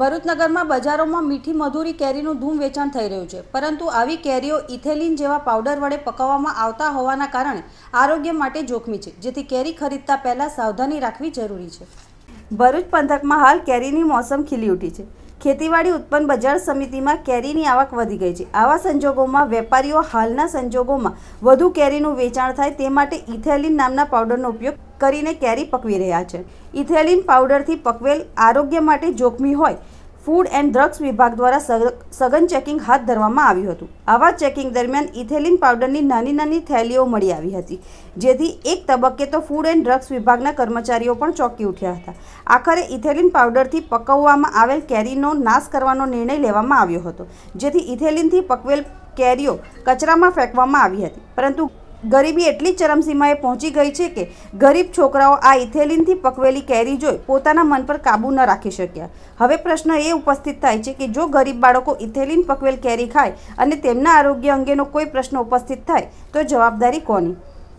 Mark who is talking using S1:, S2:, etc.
S1: ભરૂચનગરમાં બજારોમાં મીઠી મધુરી કેરીનું ધૂમ વેચાણ થઈ રહ્યું છે પરંતુ આવી કેરીઓ ઇથેલિન જેવા પાવડર વડે પકવવામાં આવતા હોવાના કારણે આરોગ્ય માટે જોખમી છે જેથી કેરી ખરીદતા પહેલાં સાવધાની રાખવી જરૂરી છે ભરૂચ પંથકમાં હાલ કેરીની મોસમ ખીલી ઉઠી છે ખેતીવાડી ઉત્પન્ન બજાર સમિતિમાં કેરીની આવક વધી ગઈ છે આવા સંજોગોમાં વેપારીઓ હાલના સંજોગોમાં વધુ કેરીનું વેચાણ થાય તે માટે ઇથેલિન નામના પાવડરનો ઉપયોગ કરીને કેરી પકવી રહ્યા છે ઇથેલિન પાવડરથી પકવેલ આરોગ્ય માટે જોખમી હોય ફૂડ એન્ડ ડ્રગ્સ વિભાગ દ્વારા સઘન ચેકિંગ હાથ ધરવામાં આવ્યું હતું આવા ચેકિંગ દરમિયાન ઇથેલિન પાવડરની નાની નાની થેલીઓ મળી આવી હતી જેથી એક તબક્કે તો ફૂડ એન્ડ ડ્રગ્સ વિભાગના કર્મચારીઓ પણ ચોંકી ઉઠ્યા હતા આખરે ઇથેલિન પાવડરથી પકવવામાં આવેલ કેરીનો નાશ કરવાનો નિર્ણય લેવામાં આવ્યો હતો જેથી ઇથેલિનથી પકવેલ કેરીઓ કચરામાં ફેંકવામાં આવી હતી પરંતુ ગરીબી એટલી ચરમસીમાએ પહોંચી ગઈ છે કે ગરીબ છોકરાઓ આ ઇથેલિનથી પકવેલી કેરી જોઈ પોતાના મન પર કાબૂ ન રાખી શક્યા હવે પ્રશ્ન એ ઉપસ્થિત થાય છે કે જો ગરીબ બાળકો ઇથેલિન પકવેલ કેરી ખાય અને તેમના આરોગ્ય અંગેનો કોઈ પ્રશ્ન ઉપસ્થિત થાય તો જવાબદારી કોની